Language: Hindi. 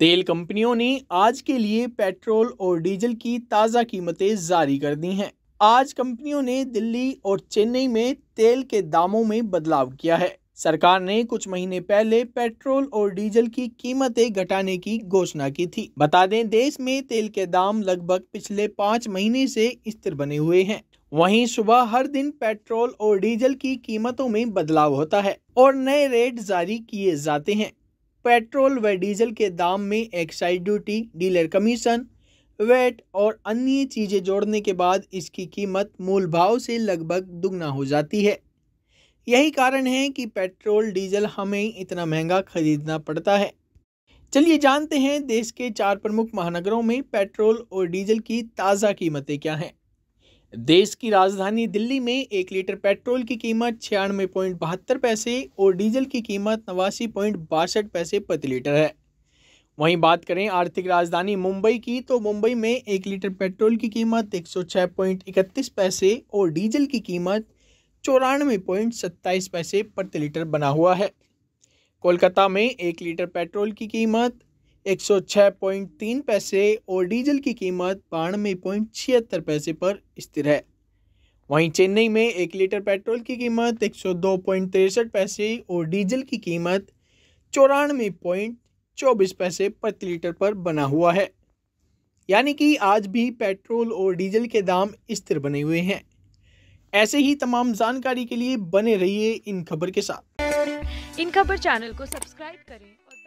तेल कंपनियों ने आज के लिए पेट्रोल और डीजल की ताज़ा कीमतें जारी कर दी हैं आज कंपनियों ने दिल्ली और चेन्नई में तेल के दामों में बदलाव किया है सरकार ने कुछ महीने पहले पेट्रोल और डीजल की कीमतें घटाने की घोषणा की थी बता दें देश में तेल के दाम लगभग पिछले पाँच महीने से स्थिर बने हुए हैं वहीं सुबह हर दिन पेट्रोल और डीजल की कीमतों में बदलाव होता है और नए रेट जारी किए जाते हैं पेट्रोल व डीजल के दाम में excise duty dealer commission VAT और अन्य चीज़ें जोड़ने के बाद इसकी कीमत मूल भाव से लगभग दुगना हो जाती है यही कारण है कि पेट्रोल डीजल हमें इतना महंगा खरीदना पड़ता है चलिए जानते हैं देश के चार प्रमुख महानगरों में पेट्रोल और डीजल की ताज़ा कीमतें क्या हैं देश की राजधानी दिल्ली में एक लीटर पेट्रोल की कीमत छियानवे पॉइंट बहत्तर पैसे और डीजल की कीमत नवासी पॉइंट बासठ पैसे प्रति लीटर है वहीं बात करें आर्थिक राजधानी मुंबई की तो मुंबई में एक लीटर पेट्रोल की कीमत एक सौ छः पॉइंट इकतीस पैसे और डीजल की कीमत चौरानवे पॉइंट सत्ताईस पैसे प्रति लीटर बना हुआ है कोलकाता में एक लीटर पेट्रोल की कीमत एक सौ छः पॉइंट तीन पैसे और डीजल की कीमत बानवे पॉइंट छिहत्तर पैसे पर स्थिर है वहीं चेन्नई में एक लीटर पेट्रोल की कीमत एक सौ दो पॉइंट तिरसठ पैसे और डीजल की कीमत चौरानवे पॉइंट चौबीस पैसे प्रति लीटर पर बना हुआ है यानी कि आज भी पेट्रोल और डीजल के दाम स्थिर बने हुए हैं ऐसे ही तमाम जानकारी के लिए बने रहिए इन खबर के साथ इन खबर चैनल को सब्सक्राइब करें और